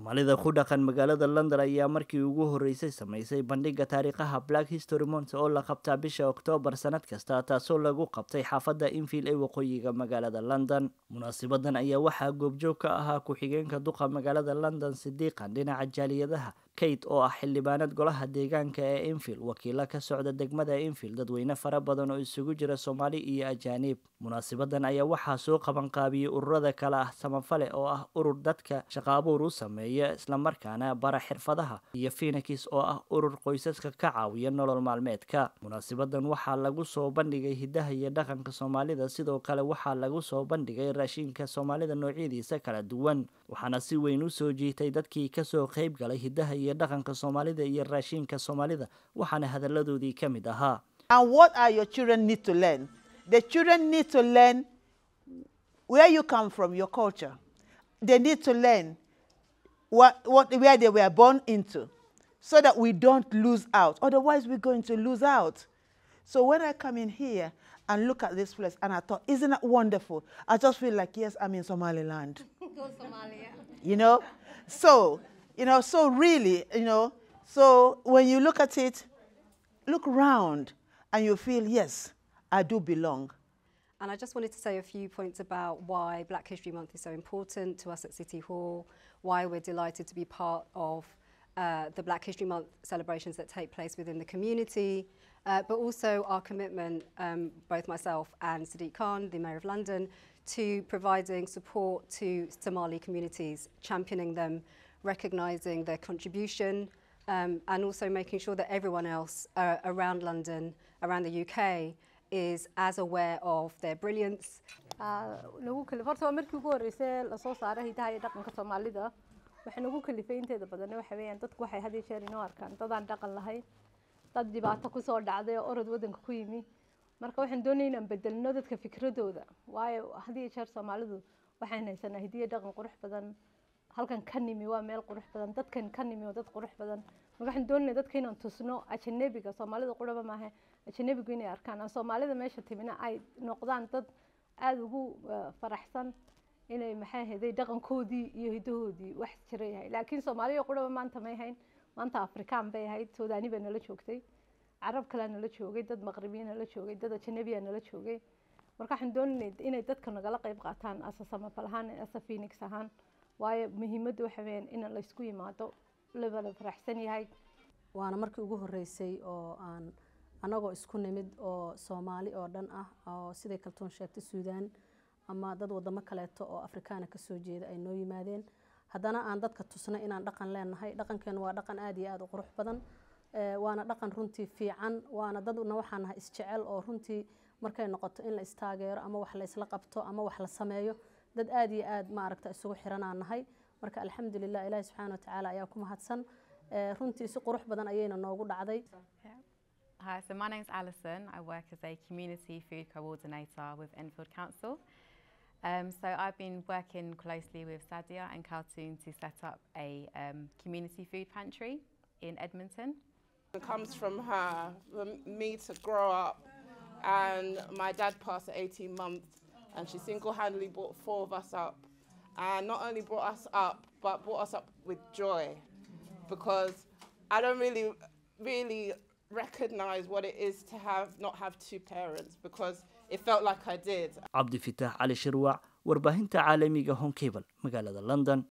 soomaalida ku dhaqan magaalada london ayaa markii ugu horeysay samaysay bandhiga taariikhaha black history mont oo la qabtaa bisha oktoobar sannad kasta taasoo lagu qabtay xaafadda infiil ee waqooyiga magaalada london munaasibadan ayaa waxaa goobjoog ka ahaa ku-xigeenka duqa magaalada london sidiiqan dhinaca jaaliyadaha kayd oo ah xildhibaanad golaha deegaanka ee infil wakiilla ka socda degmada infil dadweyne fara badan oo isugu jira soomaali iyo ajaaniib munaasabadan ayaa waxaa soo qabanqaabiyey ururada kale ah samafale oo ah urur dadka shaqaabuur u sameeya islamarkaana bara xirfadaha iyo fiinikis oo ah urur qoysaska ka caawiya nolol maalmeedka munaasabadan waxaa lagu soo bandhigay hiddaha iyo dhaqanka soomaalida sidoo kale waxaa lagu soo bandhigay raashiinka soomaalida noocyadiisa kala duwan waxaana si weyn u soo jiitay dadkii kasoo qayb galay hiddaha iyo iyo dhaqanka soomaalida iyo raashiinka soomaalida waxaana ka mid ahaa And what are your children need to learn? The children need to learn where you come from, your culture. They need to learn what, what, where they were born into so that we don't lose out. Otherwise, we're going to lose out. So when I come in here and look at this place and I thought, isn't that wonderful? I just feel like, yes, I'm in Somaliland. Go Somalia. You know? So you know, so really, you know, so when you look at it, look round and you feel, yes, I do belong. And I just wanted to say a few points about why Black History Month is so important to us at City Hall, why we're delighted to be part of uh, the Black History Month celebrations that take place within the community, uh, but also our commitment, um, both myself and Sadiq Khan, the Mayor of London, to providing support to Somali communities, championing them, recognising their contribution um, and also making sure that everyone else uh, around London, around the UK, is as aware of their brilliance. Ah, nagu horta waa markii ugu horeysay lasoo saaray hidaha iyo dhaqanka soomaalida waxay nagu kalifay inteeda badan waxa weeyaan dadku waxay had iyo jeer inoo arkaan dad aan dhaqan lahayn dad dhibaato kusoo dhacday oo orod wadanka ku yimi marka waxaan doonayay inaan bedelno dadka fikradooda waayo had iyo jeer soomaalidu waxaan haysanaa hidiyo dhaqan qurux badan halkan ka nimi waa meel qurux badan dadkan ka nimi waa dad qurux badan marka waxaan doonayna dadka inaan tusno ajanabiga soomaalida quraba maahe ajanabigu inay arkaan aan soomaalida meesha timina ay noqdaan dad aada ugu e, faraxsan inay maxaa heday dhaqankoodii iyo hidahoodii wax jira yahay laakiin soomaaliya quraba maanta may hayn maanta afrikaan bay ahayd sudani baa nala joogtay carab kalea nala joogay dad maqribiya nala joogay dad ajanabiya nala joogay marka waxaan doonaynay inay dadka nagala qeyb qaataan asa samafal ahaan asa phoenix ahaan waayo muhiimadda waxa weyaan in laysku yimaado labala faraxsan yahay waana markii ugu horeysay oo aan anagoo isku nimid oo soomaali oo dhan ah oo siday kaltuun sheegtay suudaan ama dad wadamo kaleeto oo afrikaana kasoo jeeda ay noo yimaadeen haddana aan dadka tusnay inaan dhaqan leenahay dhaqankeenu waa dhaqan aada iyo aada u qurux badan eh, waana dhaqan runtii fiican waana dadna waxaan nahay isjecel oo runtii markay noqoto in la istaageero ama wax la qabto ama wax la sameeyo dad aad iyo aad maaragta isugu xiranaa nahay marka alxamdulilah ilaahi subxaana watacaala ayaa ku mahadsan eh, runtii si qurux badan ayayna noogu dhacday Hi, so my name is Alison. I work as a community food coordinator with Enfield Council. Um, so I've been working closely with Sadia and Khartoum to set up a um, community food pantry in Edmonton. It comes from her, from me to grow up and my dad passed at 18 months and she single-handedly brought four of us up and not only brought us up but brought us up with joy because i don't really really recognize what it is to have not have two parents because it felt like i did warbaahinta caalamiga magaalada london